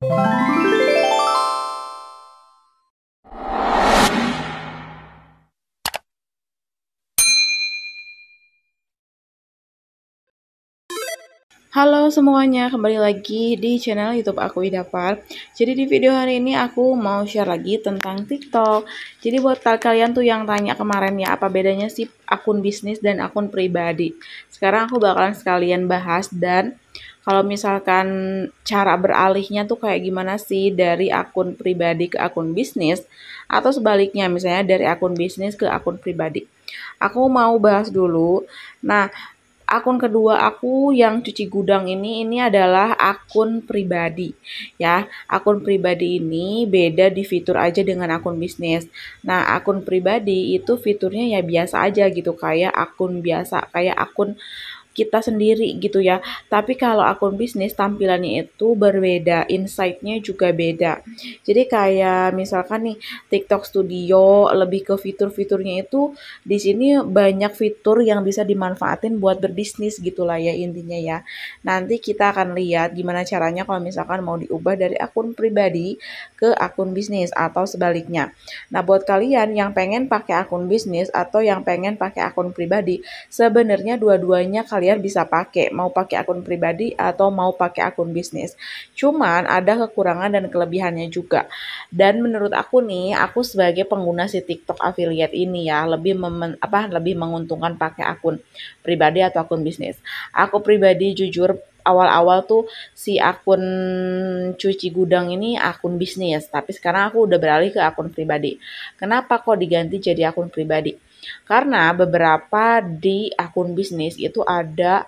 Halo semuanya, kembali lagi di channel YouTube aku Ida Park. Jadi di video hari ini aku mau share lagi tentang TikTok. Jadi buat kalian tuh yang tanya kemarin ya apa bedanya sih akun bisnis dan akun pribadi. Sekarang aku bakalan sekalian bahas dan kalau misalkan cara beralihnya tuh kayak gimana sih dari akun pribadi ke akun bisnis atau sebaliknya misalnya dari akun bisnis ke akun pribadi. Aku mau bahas dulu. Nah, akun kedua aku yang cuci gudang ini ini adalah akun pribadi ya akun pribadi ini beda di fitur aja dengan akun bisnis nah akun pribadi itu fiturnya ya biasa aja gitu kayak akun biasa kayak akun kita sendiri gitu ya. Tapi kalau akun bisnis tampilannya itu berbeda, insightnya juga beda. Jadi kayak misalkan nih TikTok Studio lebih ke fitur-fiturnya itu di sini banyak fitur yang bisa dimanfaatin buat berbisnis gitulah ya intinya ya. Nanti kita akan lihat gimana caranya kalau misalkan mau diubah dari akun pribadi ke akun bisnis atau sebaliknya. Nah, buat kalian yang pengen pakai akun bisnis atau yang pengen pakai akun pribadi, sebenarnya dua-duanya kalian bisa pakai, mau pakai akun pribadi atau mau pakai akun bisnis. Cuman ada kekurangan dan kelebihannya juga. Dan menurut aku nih, aku sebagai pengguna si TikTok affiliate ini ya, lebih memen, apa lebih menguntungkan pakai akun pribadi atau akun bisnis. Aku pribadi jujur awal-awal tuh si akun cuci gudang ini akun bisnis, tapi sekarang aku udah beralih ke akun pribadi. Kenapa kok diganti jadi akun pribadi? Karena beberapa di akun bisnis itu ada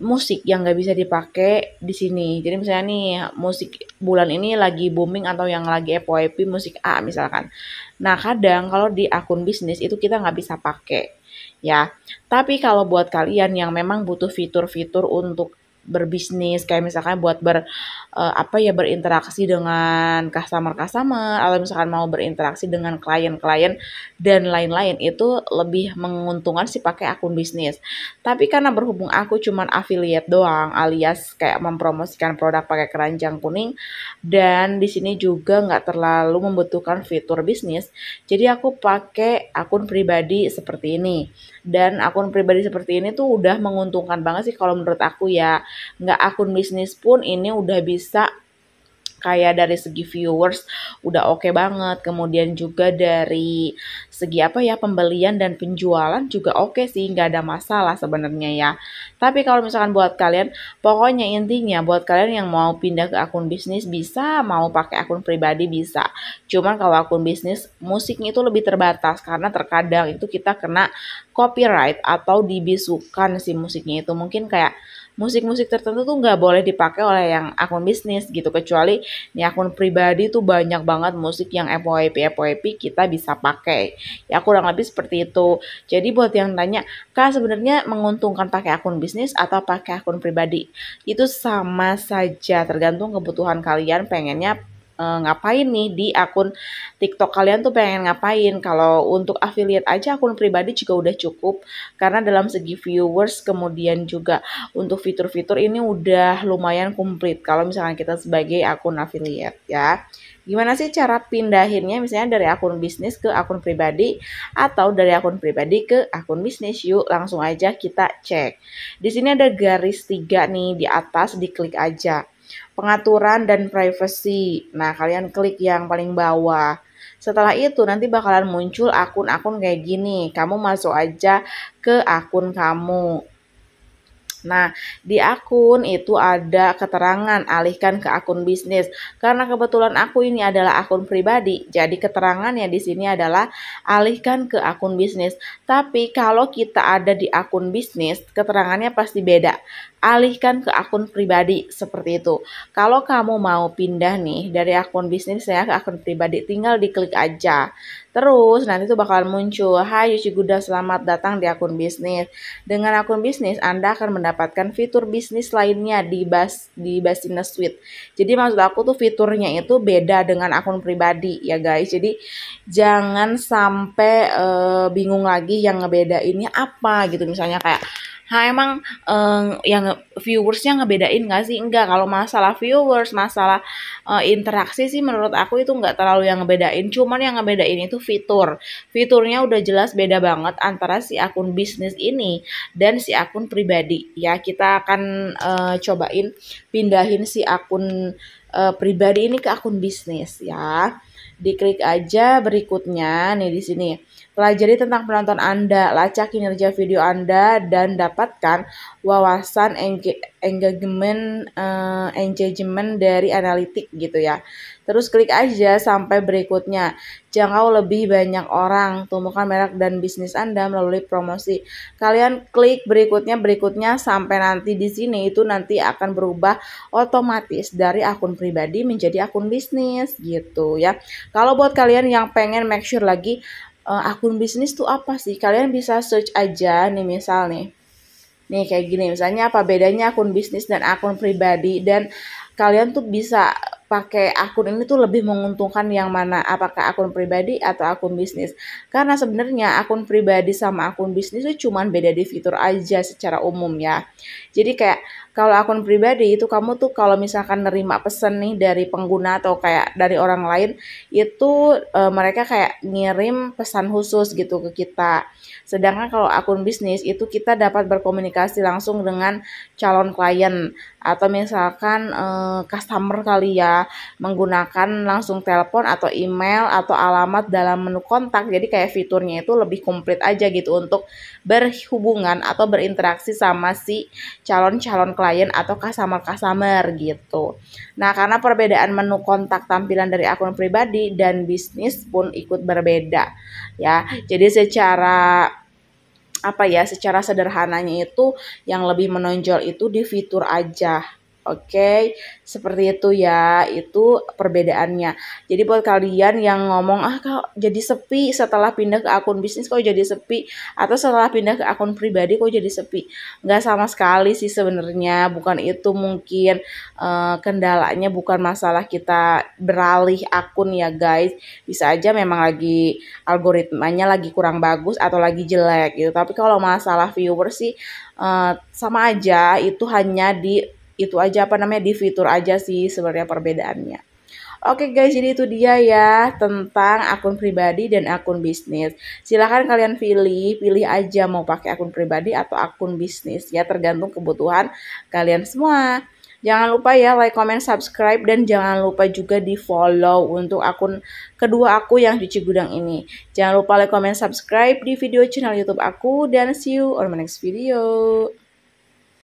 musik yang nggak bisa dipakai di sini. Jadi misalnya nih musik bulan ini lagi booming atau yang lagi FYP musik A misalkan. Nah kadang kalau di akun bisnis itu kita nggak bisa pakai ya. Tapi kalau buat kalian yang memang butuh fitur-fitur untuk berbisnis kayak misalkan buat ber uh, apa ya berinteraksi dengan customer customer atau misalkan mau berinteraksi dengan klien-klien dan lain-lain itu lebih menguntungkan sih pakai akun bisnis. Tapi karena berhubung aku cuman affiliate doang alias kayak mempromosikan produk pakai keranjang kuning dan di sini juga nggak terlalu membutuhkan fitur bisnis. Jadi aku pakai akun pribadi seperti ini dan akun pribadi seperti ini tuh udah menguntungkan banget sih kalau menurut aku ya nggak akun bisnis pun ini udah bisa kayak dari segi viewers udah oke okay banget kemudian juga dari segi apa ya pembelian dan penjualan juga oke okay sih nggak ada masalah sebenarnya ya tapi kalau misalkan buat kalian pokoknya intinya buat kalian yang mau pindah ke akun bisnis bisa mau pakai akun pribadi bisa cuman kalau akun bisnis musiknya itu lebih terbatas karena terkadang itu kita kena copyright atau dibisukan si musiknya itu mungkin kayak musik-musik tertentu tuh nggak boleh dipakai oleh yang akun bisnis gitu kecuali nih akun pribadi tuh banyak banget musik yang FYP FYP kita bisa pakai ya kurang lebih seperti itu jadi buat yang tanya kak sebenarnya menguntungkan pakai akun bisnis atau pakai akun pribadi itu sama saja tergantung kebutuhan kalian pengennya uh, ngapain nih di akun TikTok kalian tuh pengen ngapain. Kalau untuk affiliate aja akun pribadi juga udah cukup karena dalam segi viewers kemudian juga untuk fitur-fitur ini udah lumayan komplit kalau misalkan kita sebagai akun affiliate ya. Gimana sih cara pindahinnya misalnya dari akun bisnis ke akun pribadi atau dari akun pribadi ke akun bisnis? Yuk langsung aja kita cek. Di sini ada garis tiga nih di atas diklik aja pengaturan dan privacy. Nah, kalian klik yang paling bawah. Setelah itu nanti bakalan muncul akun-akun kayak gini. Kamu masuk aja ke akun kamu. Nah, di akun itu ada keterangan alihkan ke akun bisnis. Karena kebetulan aku ini adalah akun pribadi, jadi keterangannya di sini adalah alihkan ke akun bisnis. Tapi kalau kita ada di akun bisnis, keterangannya pasti beda alihkan ke akun pribadi seperti itu. Kalau kamu mau pindah nih dari akun bisnis saya ke akun pribadi, tinggal diklik aja. Terus nanti tuh bakal muncul, Hai Yuci Guda, selamat datang di akun bisnis. Dengan akun bisnis, Anda akan mendapatkan fitur bisnis lainnya di bas di business Suite. Jadi maksud aku tuh fiturnya itu beda dengan akun pribadi ya guys. Jadi jangan sampai uh, bingung lagi yang ngebedainnya apa gitu. Misalnya kayak Nah emang um, yang viewersnya ngebedain gak sih? Enggak, kalau masalah viewers, masalah uh, interaksi sih menurut aku itu nggak terlalu yang ngebedain. Cuman yang ngebedain itu fitur. Fiturnya udah jelas beda banget antara si akun bisnis ini dan si akun pribadi. Ya kita akan uh, cobain pindahin si akun uh, pribadi ini ke akun bisnis ya. Diklik aja berikutnya nih di sini Pelajari tentang penonton Anda, lacak kinerja video Anda, dan dapatkan wawasan engagement, uh, engagement dari analitik gitu ya. Terus klik aja sampai berikutnya. Jangkau lebih banyak orang, tumbuhkan merek dan bisnis Anda melalui promosi. Kalian klik berikutnya, berikutnya sampai nanti di sini itu nanti akan berubah otomatis dari akun pribadi menjadi akun bisnis gitu ya. Kalau buat kalian yang pengen make sure lagi uh, akun bisnis tuh apa sih? Kalian bisa search aja nih misal nih. Nih kayak gini misalnya apa bedanya akun bisnis dan akun pribadi dan kalian tuh bisa pakai akun ini tuh lebih menguntungkan yang mana apakah akun pribadi atau akun bisnis karena sebenarnya akun pribadi sama akun bisnis itu cuman beda di fitur aja secara umum ya jadi kayak kalau akun pribadi itu kamu tuh kalau misalkan nerima pesan nih dari pengguna atau kayak dari orang lain itu e, mereka kayak ngirim pesan khusus gitu ke kita. Sedangkan kalau akun bisnis itu kita dapat berkomunikasi langsung dengan calon klien atau misalkan e, customer kali ya menggunakan langsung telepon atau email atau alamat dalam menu kontak. Jadi kayak fiturnya itu lebih komplit aja gitu untuk berhubungan atau berinteraksi sama si calon-calon klien atau customer-customer gitu. Nah, karena perbedaan menu kontak tampilan dari akun pribadi dan bisnis pun ikut berbeda ya. Jadi secara apa ya, secara sederhananya itu yang lebih menonjol itu di fitur aja Oke, okay? seperti itu ya. Itu perbedaannya. Jadi buat kalian yang ngomong ah kok jadi sepi setelah pindah ke akun bisnis kok jadi sepi atau setelah pindah ke akun pribadi kok jadi sepi. Nggak sama sekali sih sebenarnya. Bukan itu mungkin uh, kendalanya bukan masalah kita beralih akun ya guys. Bisa aja memang lagi algoritmanya lagi kurang bagus atau lagi jelek gitu. Tapi kalau masalah viewer sih uh, sama aja itu hanya di itu aja apa namanya di fitur aja sih sebenarnya perbedaannya. Oke okay guys, jadi itu dia ya tentang akun pribadi dan akun bisnis. Silahkan kalian pilih, pilih aja mau pakai akun pribadi atau akun bisnis ya tergantung kebutuhan kalian semua. Jangan lupa ya like, comment, subscribe dan jangan lupa juga di follow untuk akun kedua aku yang cuci gudang ini. Jangan lupa like, comment, subscribe di video channel YouTube aku dan see you on my next video.